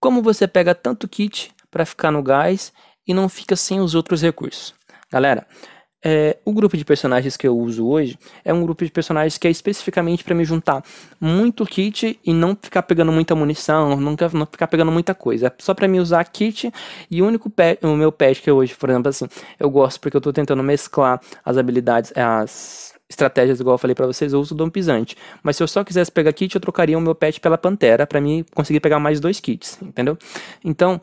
Como você pega tanto kit para ficar no gás e não fica sem os outros recursos? Galera, é, o grupo de personagens que eu uso hoje é um grupo de personagens que é especificamente para me juntar muito kit e não ficar pegando muita munição, nunca não ficar pegando muita coisa. É só para me usar kit e o único pet, o meu pet que hoje, por exemplo, assim, eu gosto porque eu tô tentando mesclar as habilidades, as estratégias, igual eu falei para vocês, eu uso o Dom Pisante. Mas se eu só quisesse pegar kit, eu trocaria o meu pet pela Pantera para mim conseguir pegar mais dois kits, entendeu? Então,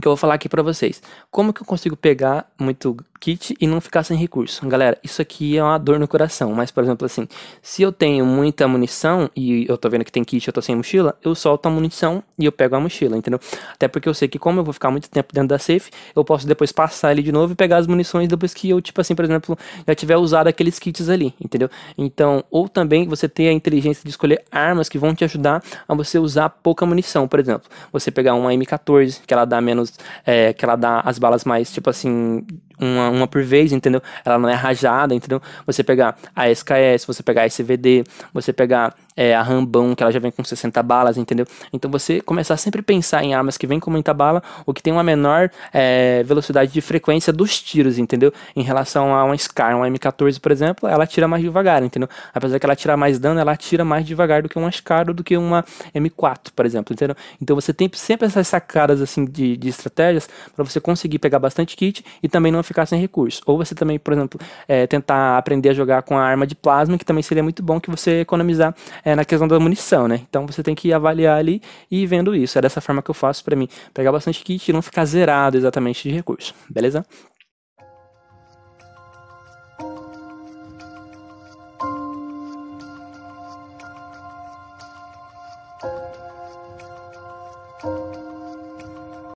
que eu vou falar aqui para vocês. Como que eu consigo pegar muito kit e não ficar sem recurso? Galera, isso aqui é uma dor no coração, mas por exemplo assim, se eu tenho muita munição e eu tô vendo que tem kit e eu tô sem mochila, eu solto a munição e eu pego a mochila, entendeu? Até porque eu sei que como eu vou ficar muito tempo dentro da safe, eu posso depois passar ele de novo e pegar as munições depois que eu, tipo assim, por exemplo, já tiver usado aqueles kits ali, entendeu? Então, ou também você ter a inteligência de escolher armas que vão te ajudar a você usar pouca munição, por exemplo, você pegar uma M14, que ela dá menos é, que ela dá as balas mais, tipo assim, uma, uma por vez, entendeu? Ela não é rajada, entendeu? Você pegar a SKS, você pegar a SVD, você pegar é, a Rambão, que ela já vem com 60 balas, entendeu? Então você começar a sempre a pensar em armas que vem com muita bala ou que tem uma menor é, velocidade de frequência dos tiros, entendeu? Em relação a uma SCAR, uma M14, por exemplo, ela tira mais devagar, entendeu? Apesar que ela tira mais dano, ela tira mais devagar do que uma SCAR ou do que uma M4, por exemplo, entendeu? Então você tem sempre essas sacadas assim de, de estratégias para você conseguir pegar bastante kit e também não ficar sem recurso. Ou você também, por exemplo, é, tentar aprender a jogar com a arma de plasma, que também seria muito bom que você economizar é, na questão da munição, né? Então você tem que avaliar ali e ir vendo isso. É dessa forma que eu faço para mim pegar bastante kit e não ficar zerado exatamente de recurso, beleza?